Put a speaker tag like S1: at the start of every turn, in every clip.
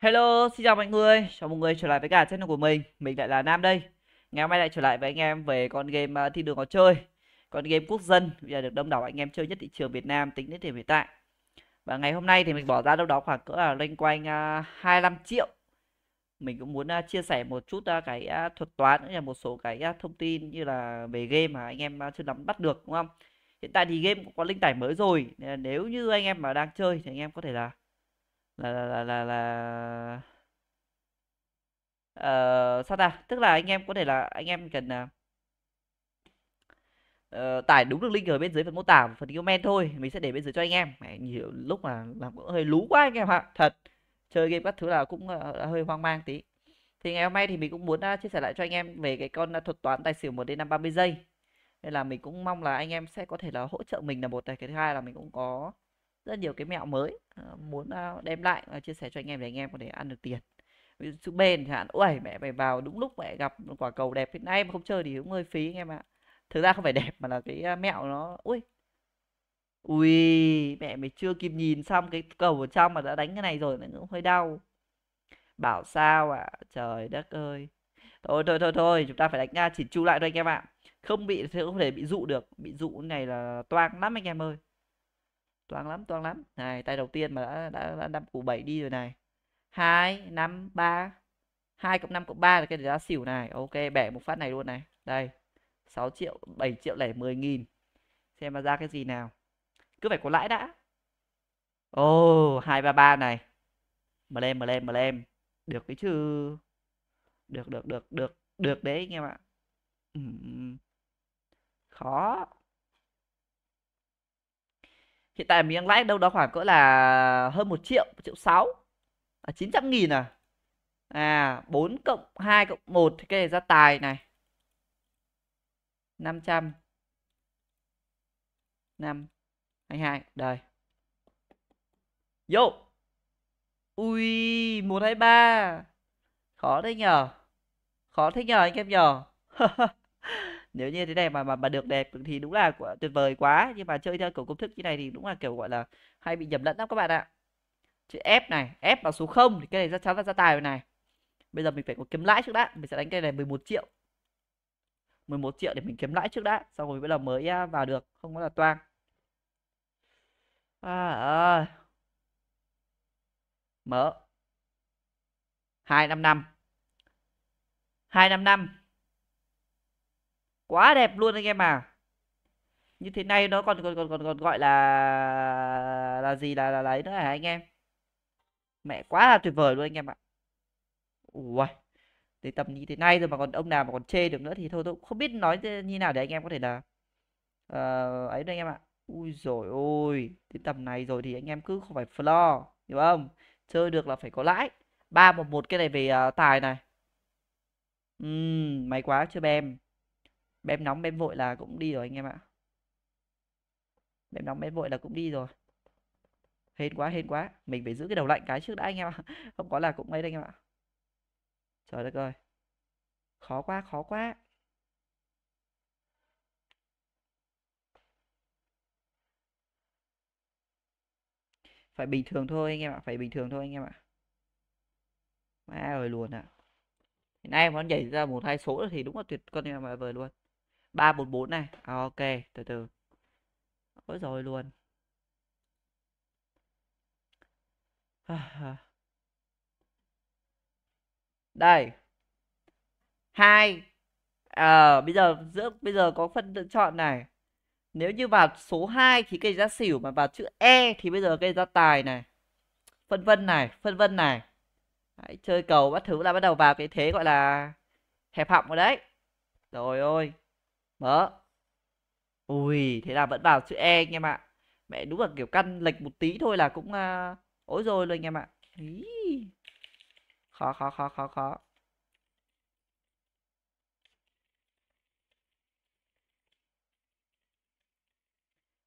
S1: Hello, xin chào mọi người, chào mọi người trở lại với cả channel của mình, mình lại là Nam đây Ngày hôm nay lại trở lại với anh em về con game ờ, thi đường có chơi Con game quốc dân, bây giờ được đông đảo anh em chơi nhất thị trường Việt Nam tính đến thời hiện tại Và ngày hôm nay thì mình bỏ ra đâu đó khoảng cỡ là loanh quanh 25 ờ, triệu Mình cũng muốn ờ, chia sẻ một chút cái thuật toán, cũng là một số cái thông tin như là về game mà anh em chưa nắm bắt được đúng không Hiện tại thì game cũng có linh tải mới rồi, nếu như anh em mà đang chơi thì anh em có thể là là là là là, là... Uh, sao ta tức là anh em có thể là anh em cần uh, tải đúng được link ở bên dưới phần mô tả phần comment thôi mình sẽ để bên dưới cho anh em Mày, nhiều lúc mà làm cũng hơi lú quá anh em ạ thật chơi game các thứ là cũng uh, hơi hoang mang tí thì ngày hôm nay thì mình cũng muốn uh, chia sẻ lại cho anh em về cái con à, thuật toán tài xỉu một đến năm 30 giây nên là mình cũng mong là anh em sẽ có thể là hỗ trợ mình là một này cái thứ hai là mình cũng có rất nhiều cái mẹo mới ờ, muốn đem lại và ờ, chia sẻ cho anh em để anh em có thể ăn được tiền ví dụ chữ B chẳng hạn ôi mẹ mày vào đúng lúc mẹ gặp quả cầu đẹp hiện nay mà không chơi thì cũng hơi phí anh em ạ thực ra không phải đẹp mà là cái mẹo nó ui ui mẹ mày chưa kịp nhìn xong cái cầu ở trong mà đã đánh cái này rồi nó cũng hơi đau bảo sao ạ à? trời đất ơi thôi thôi thôi thôi chúng ta phải đánh chỉ chu lại thôi anh em ạ không bị thì không thể bị dụ được bị dụ này là toang lắm anh em ơi toang lắm toang lắm này tay đầu tiên mà đã đã, đã đâm củ 7 đi rồi này 2 5 3 2 cộng 5 cộng 3 là cái giá xỉu này ok bẻ một phát này luôn này đây 6 triệu 7 triệu lẻ 10 nghìn xem mà ra cái gì nào cứ phải có lãi đã ô oh, 233 này mà lên mà lên mà lên được cái chứ được được được được được đấy anh em ạ khó hiện tại mình đang lãi đâu đó khoảng cỡ là hơn một triệu một triệu sáu là chín trăm nghìn à à bốn cộng hai cộng một thì cái này ra tài này năm trăm năm hai hai đời vô ui một hai ba khó đấy nhờ khó thế nhờ anh em nhờ nếu như thế này mà mà mà được đẹp thì đúng là tuyệt vời quá nhưng mà chơi theo kiểu công thức như này thì đúng là kiểu gọi là hay bị nhầm lẫn lắm các bạn ạ chữ F này F vào số 0 thì cái này chắc chắn là ra tài rồi này bây giờ mình phải có kiếm lãi trước đã mình sẽ đánh cái này 11 triệu 11 triệu để mình kiếm lãi trước đã sau rồi bây giờ mới vào được không có là toang à, à. mở hai năm năm hai năm năm quá đẹp luôn anh em à như thế này nó còn còn còn còn, còn gọi là là gì là là lấy nữa hả anh em mẹ quá là tuyệt vời luôn anh em ạ ui để tầm như thế này rồi mà còn ông nào mà còn chê được nữa thì thôi tôi không biết nói như nào để anh em có thể là uh, ấy đây anh em ạ ui rồi ôi đến tầm này rồi thì anh em cứ không phải floor hiểu không chơi được là phải có lãi ba một một cái này về uh, tài này uhm, may quá chưa em bém nóng bém vội là cũng đi rồi anh em ạ bém nóng bém vội là cũng đi rồi hên quá hên quá mình phải giữ cái đầu lạnh cái trước đã anh em ạ không có là cũng ấy đây anh em ạ trời đất ơi khó quá khó quá phải bình thường thôi anh em ạ phải bình thường thôi anh em ạ má ơi luôn ạ à. hiện nay em nó nhảy ra một hai số thì đúng là tuyệt con em mà vời luôn 344 này. À, ok, từ từ. Ôi rồi luôn. Đây. Hai. À, bây giờ giữa bây giờ có phân lựa chọn này. Nếu như vào số 2 thì cây ra xỉu mà vào chữ E thì bây giờ cây ra tài này. Phân vân này, phân vân này. Đấy, chơi cầu bắt thứ là bắt đầu vào cái thế gọi là hẹp họng rồi đấy. Rồi ôi đó ui thế là vẫn vào chữ e anh em ạ mẹ đúng là kiểu căn lệch một tí thôi là cũng uh, ối rồi luôn anh em ạ Ý. khó khó khó khó khó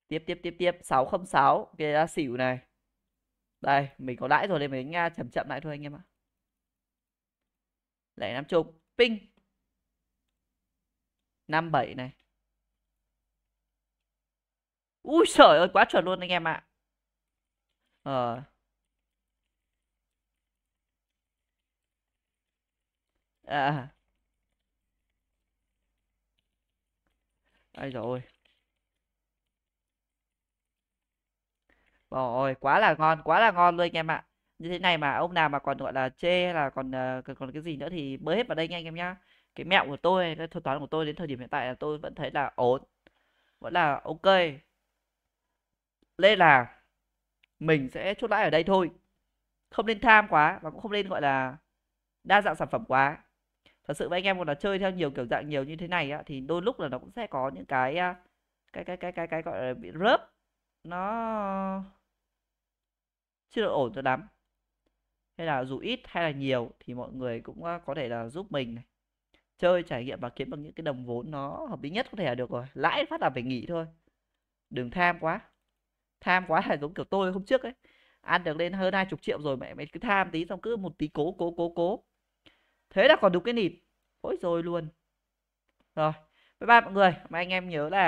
S1: tiếp tiếp tiếp tiếp 606 kia okay, là xỉu này đây mình có lãi rồi nên mình đánh à, chậm chậm lại thôi anh em ạ lẻ năm chục ping 57 này Ui trời ơi quá chuẩn luôn anh em ạ à. Ờ À Ây rồi Rồi quá là ngon quá là ngon luôn anh em ạ Như thế này mà ông nào mà còn gọi là chê hay là còn ờ, còn cái gì nữa thì bới hết vào đây nha anh em nhá cái mẹo của tôi cái thuật toán của tôi đến thời điểm hiện tại là tôi vẫn thấy là ổn vẫn là ok nên là mình sẽ chốt lãi ở đây thôi không nên tham quá và cũng không nên gọi là đa dạng sản phẩm quá thật sự với anh em còn là chơi theo nhiều kiểu dạng nhiều như thế này á, thì đôi lúc là nó cũng sẽ có những cái cái cái cái cái cái gọi là bị rớt, nó chưa được ổn cho lắm hay là dù ít hay là nhiều thì mọi người cũng có thể là giúp mình này chơi trải nghiệm và kiếm bằng những cái đồng vốn nó hợp lý nhất có thể là được rồi lãi phát là phải nghỉ thôi đừng tham quá tham quá là giống kiểu tôi hôm trước ấy ăn được lên hơn hai chục triệu rồi mẹ mày cứ tham tí xong cứ một tí cố cố cố cố thế là còn đúng cái nịt ôi rồi luôn rồi bye bye mọi người mà anh em nhớ là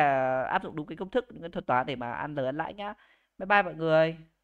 S1: áp dụng đúng cái công thức những cái thuật toán để mà ăn lời ăn lãi nhá bye bye mọi người